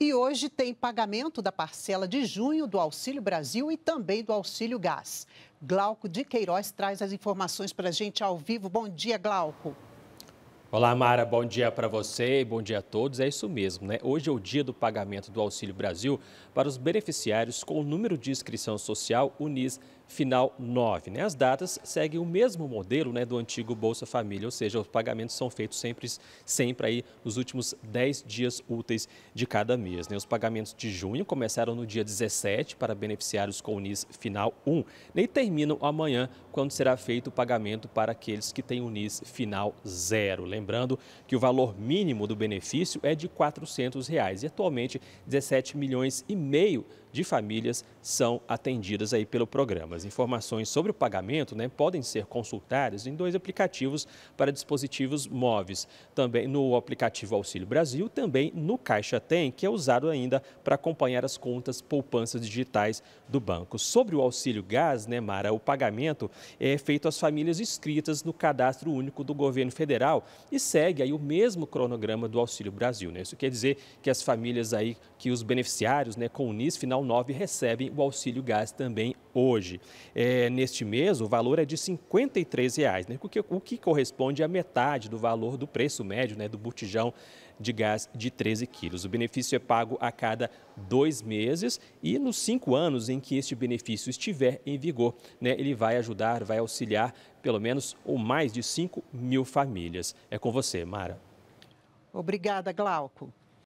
E hoje tem pagamento da parcela de junho do Auxílio Brasil e também do Auxílio Gás. Glauco de Queiroz traz as informações para a gente ao vivo. Bom dia, Glauco. Olá, Mara, bom dia para você e bom dia a todos. É isso mesmo, né? Hoje é o dia do pagamento do Auxílio Brasil para os beneficiários com o número de inscrição social UNIS final 9. Né? As datas seguem o mesmo modelo né, do antigo Bolsa Família, ou seja, os pagamentos são feitos sempre, sempre aí nos últimos 10 dias úteis de cada mês. Né? Os pagamentos de junho começaram no dia 17 para beneficiários com o NIS final 1 né? e terminam amanhã, quando será feito o pagamento para aqueles que têm o NIS final 0. Lembrando lembrando que o valor mínimo do benefício é de R$ reais, e atualmente 17 milhões e meio de famílias são atendidas aí pelo programa. As informações sobre o pagamento né, podem ser consultadas em dois aplicativos para dispositivos móveis, também no aplicativo Auxílio Brasil, também no Caixa Tem, que é usado ainda para acompanhar as contas poupanças digitais do banco. Sobre o Auxílio Gás, né, Mara, o pagamento é feito às famílias inscritas no Cadastro Único do Governo Federal e segue aí o mesmo cronograma do Auxílio Brasil. Né? Isso quer dizer que as famílias aí, que os beneficiários né, com o NIS Final 9 recebem o Auxílio Gás também hoje. É, neste mês, o valor é de R$ 53,00, né? o, que, o que corresponde à metade do valor do preço médio né, do botijão de gás de 13 quilos. O benefício é pago a cada dois meses e nos cinco anos em que este benefício estiver em vigor, né, ele vai ajudar, vai auxiliar pelo menos ou mais de 5 mil famílias. É com você, Mara. Obrigada, Glauco.